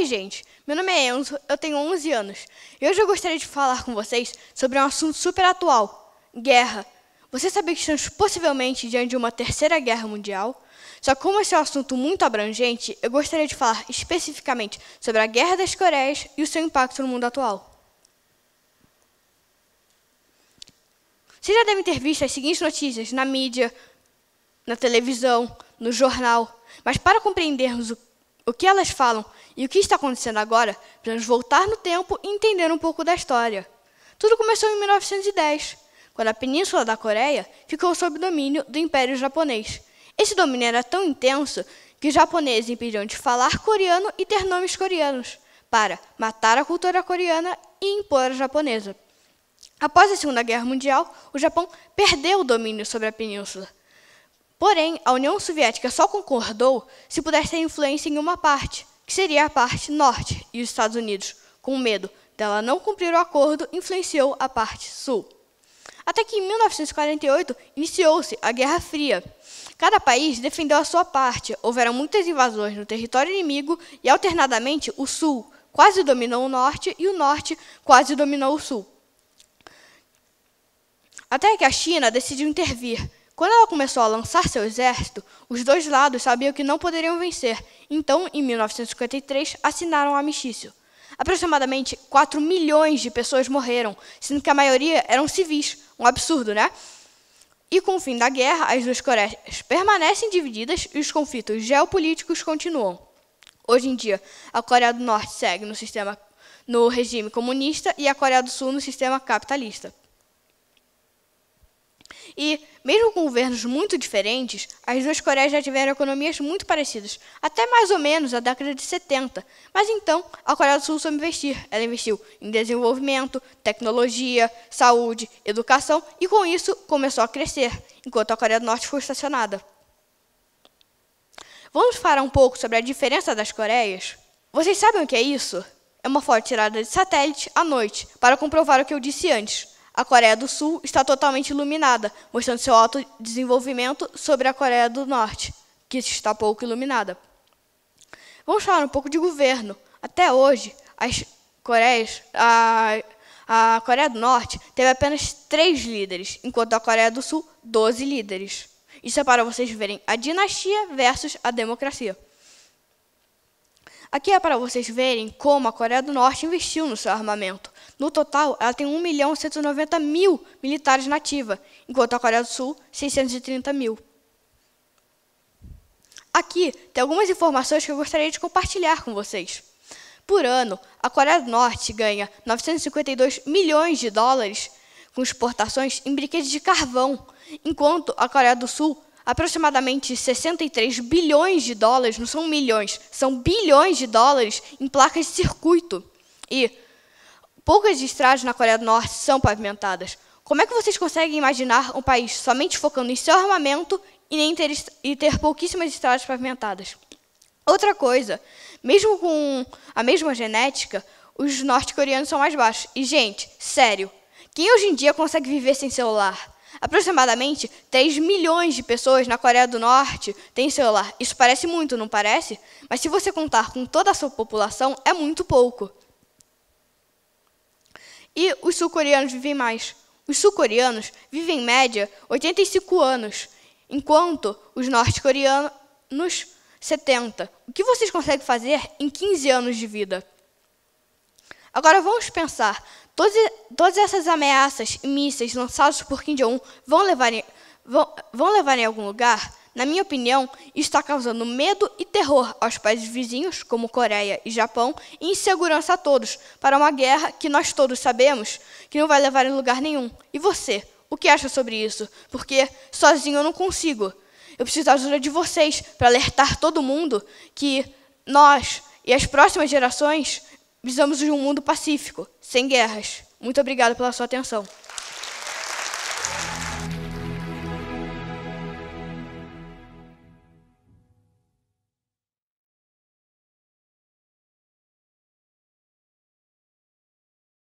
Oi, gente. Meu nome é Enzo, eu tenho 11 anos. E hoje eu gostaria de falar com vocês sobre um assunto super atual: guerra. Você sabia que estamos possivelmente diante de uma terceira guerra mundial? Só que como esse é um assunto muito abrangente, eu gostaria de falar especificamente sobre a Guerra das Coreias e o seu impacto no mundo atual. Vocês já devem ter visto as seguintes notícias na mídia, na televisão, no jornal, mas para compreendermos o, o que elas falam, e o que está acontecendo agora? Precisamos voltar no tempo e entender um pouco da história. Tudo começou em 1910, quando a península da Coreia ficou sob domínio do Império Japonês. Esse domínio era tão intenso que os japoneses impediam de falar coreano e ter nomes coreanos, para matar a cultura coreana e impor a japonesa. Após a Segunda Guerra Mundial, o Japão perdeu o domínio sobre a península. Porém, a União Soviética só concordou se pudesse ter influência em uma parte, que seria a parte norte, e os Estados Unidos, com medo dela não cumprir o acordo, influenciou a parte sul. Até que em 1948 iniciou-se a Guerra Fria. Cada país defendeu a sua parte, houveram muitas invasões no território inimigo e, alternadamente, o sul quase dominou o norte e o norte quase dominou o sul. Até que a China decidiu intervir quando ela começou a lançar seu exército, os dois lados sabiam que não poderiam vencer, então, em 1953, assinaram o um amistício. Aproximadamente 4 milhões de pessoas morreram, sendo que a maioria eram civis. Um absurdo, né? E com o fim da guerra, as duas Coreias permanecem divididas e os conflitos geopolíticos continuam. Hoje em dia, a Coreia do Norte segue no sistema no regime comunista e a Coreia do Sul no sistema capitalista. E, mesmo com governos muito diferentes, as duas Coreias já tiveram economias muito parecidas, até mais ou menos a década de 70. Mas então, a Coreia do Sul soube investir. Ela investiu em desenvolvimento, tecnologia, saúde, educação e, com isso, começou a crescer, enquanto a Coreia do Norte foi estacionada. Vamos falar um pouco sobre a diferença das Coreias? Vocês sabem o que é isso? É uma foto tirada de satélite à noite, para comprovar o que eu disse antes. A Coreia do Sul está totalmente iluminada, mostrando seu alto desenvolvimento sobre a Coreia do Norte, que está pouco iluminada. Vamos falar um pouco de governo. Até hoje, as Coreias, a, a Coreia do Norte teve apenas três líderes, enquanto a Coreia do Sul, 12 líderes. Isso é para vocês verem a dinastia versus a democracia. Aqui é para vocês verem como a Coreia do Norte investiu no seu armamento. No total, ela tem 1 milhão 190 mil militares nativa enquanto a Coreia do Sul, 630 mil. Aqui tem algumas informações que eu gostaria de compartilhar com vocês. Por ano, a Coreia do Norte ganha 952 milhões de dólares com exportações em brinquedos de carvão, enquanto a Coreia do Sul, aproximadamente 63 bilhões de dólares, não são milhões, são bilhões de dólares em placas de circuito. E Poucas estradas na Coreia do Norte são pavimentadas. Como é que vocês conseguem imaginar um país somente focando em seu armamento e, nem ter, e ter pouquíssimas estradas pavimentadas? Outra coisa, mesmo com a mesma genética, os norte-coreanos são mais baixos. E, gente, sério, quem hoje em dia consegue viver sem celular? Aproximadamente 3 milhões de pessoas na Coreia do Norte têm celular. Isso parece muito, não parece? Mas se você contar com toda a sua população, é muito pouco. E os sul-coreanos vivem mais. Os sul-coreanos vivem, em média, 85 anos, enquanto os norte-coreanos, 70. O que vocês conseguem fazer em 15 anos de vida? Agora vamos pensar. Todas, todas essas ameaças e mísseis lançados por Kim Jong-un vão levar em, vão, vão levar em algum lugar? na minha opinião, está causando medo e terror aos países vizinhos, como Coreia e Japão, e insegurança a todos para uma guerra que nós todos sabemos que não vai levar em lugar nenhum. E você, o que acha sobre isso? Porque sozinho eu não consigo. Eu preciso da ajuda de vocês para alertar todo mundo que nós e as próximas gerações precisamos de um mundo pacífico, sem guerras. Muito obrigado pela sua atenção.